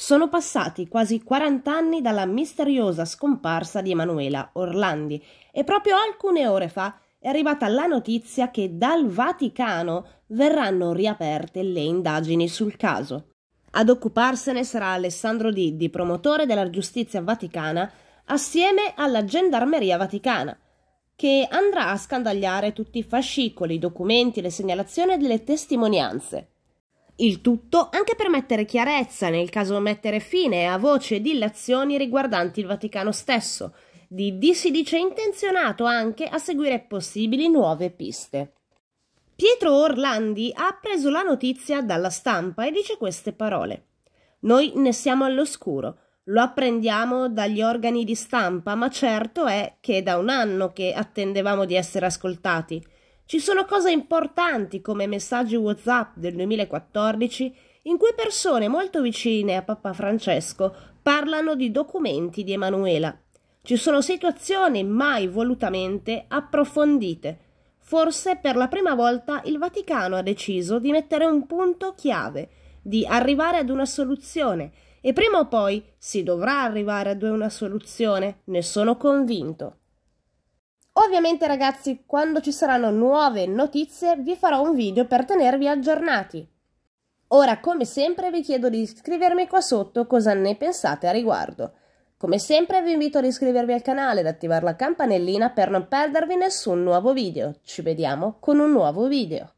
Sono passati quasi 40 anni dalla misteriosa scomparsa di Emanuela Orlandi e proprio alcune ore fa è arrivata la notizia che dal Vaticano verranno riaperte le indagini sul caso. Ad occuparsene sarà Alessandro Diddi, promotore della giustizia vaticana, assieme alla Gendarmeria Vaticana, che andrà a scandagliare tutti i fascicoli, i documenti, le segnalazioni e le testimonianze. Il tutto anche per mettere chiarezza nel caso mettere fine a voci voce dilazioni riguardanti il Vaticano stesso. Didi si dice intenzionato anche a seguire possibili nuove piste. Pietro Orlandi ha appreso la notizia dalla stampa e dice queste parole. Noi ne siamo all'oscuro, lo apprendiamo dagli organi di stampa, ma certo è che è da un anno che attendevamo di essere ascoltati. Ci sono cose importanti come messaggi WhatsApp del 2014 in cui persone molto vicine a Papa Francesco parlano di documenti di Emanuela. Ci sono situazioni mai volutamente approfondite. Forse per la prima volta il Vaticano ha deciso di mettere un punto chiave, di arrivare ad una soluzione e prima o poi si dovrà arrivare ad una soluzione, ne sono convinto. Ovviamente ragazzi, quando ci saranno nuove notizie vi farò un video per tenervi aggiornati. Ora, come sempre, vi chiedo di scrivermi qua sotto cosa ne pensate a riguardo. Come sempre vi invito ad iscrivervi al canale ed attivare la campanellina per non perdervi nessun nuovo video. Ci vediamo con un nuovo video.